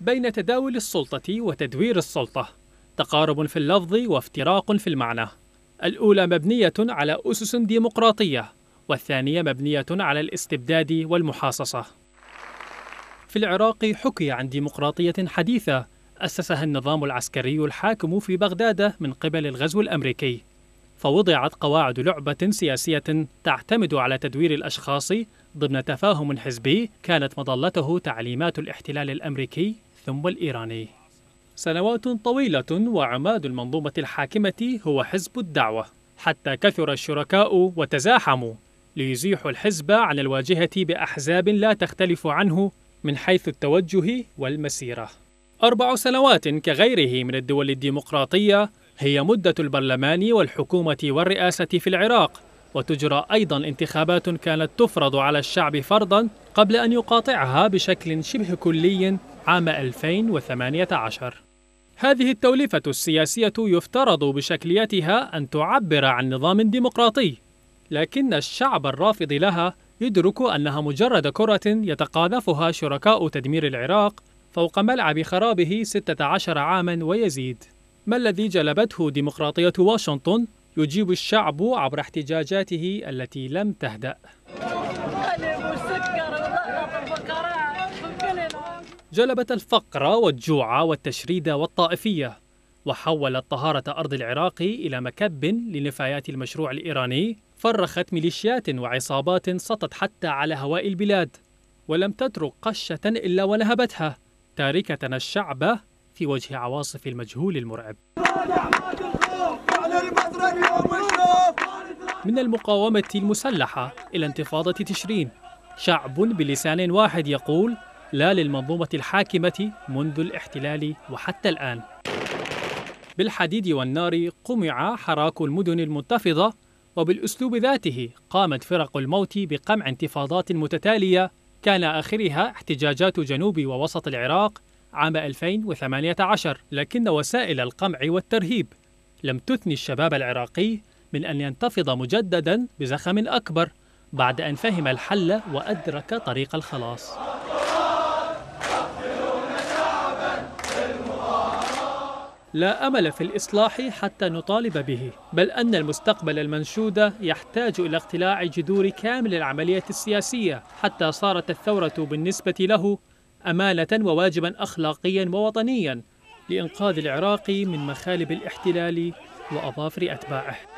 بين تداول السلطة وتدوير السلطة تقارب في اللفظ وافتراق في المعنى الأولى مبنية على أسس ديمقراطية والثانية مبنية على الاستبداد والمحاصصة في العراق حكي عن ديمقراطية حديثة أسسها النظام العسكري الحاكم في بغداد من قبل الغزو الأمريكي فوضعت قواعد لعبة سياسية تعتمد على تدوير الأشخاص ضمن تفاهم حزبي كانت مظلته تعليمات الاحتلال الأمريكي ثم الإيراني سنوات طويلة وعماد المنظومة الحاكمة هو حزب الدعوة حتى كثر الشركاء وتزاحموا ليزيحوا الحزب عن الواجهة بأحزاب لا تختلف عنه من حيث التوجه والمسيرة أربع سنوات كغيره من الدول الديمقراطية هي مدة البرلمان والحكومة والرئاسة في العراق وتجرى أيضا انتخابات كانت تفرض على الشعب فرضا قبل أن يقاطعها بشكل شبه كلي عام 2018 هذه التوليفة السياسية يفترض بشكليتها أن تعبر عن نظام ديمقراطي لكن الشعب الرافض لها يدرك أنها مجرد كرة يتقاذفها شركاء تدمير العراق فوق ملعب خرابه 16 عاما ويزيد ما الذي جلبته ديمقراطية واشنطن يجيب الشعب عبر احتجاجاته التي لم تهدأ جلبت الفقر والجوع والتشريد والطائفية وحولت طهارة أرض العراق إلى مكب لنفايات المشروع الإيراني فرخت ميليشيات وعصابات سطت حتى على هواء البلاد ولم تترك قشة إلا ونهبتها تاركة الشعب في وجه عواصف المجهول المرعب من المقاومة المسلحة إلى انتفاضة تشرين شعب بلسان واحد يقول لا للمنظومة الحاكمة منذ الاحتلال وحتى الآن بالحديد والنار قمع حراك المدن المنتفضة وبالأسلوب ذاته قامت فرق الموت بقمع انتفاضات متتالية كان آخرها احتجاجات جنوب ووسط العراق عام 2018 لكن وسائل القمع والترهيب لم تثني الشباب العراقي من أن ينتفض مجددا بزخم أكبر بعد أن فهم الحل وأدرك طريق الخلاص لا أمل في الإصلاح حتى نطالب به بل أن المستقبل المنشود يحتاج إلى اقتلاع جذور كامل العملية السياسية حتى صارت الثورة بالنسبة له أمانة وواجبا أخلاقيا ووطنيا لإنقاذ العراق من مخالب الاحتلال وأظافر أتباعه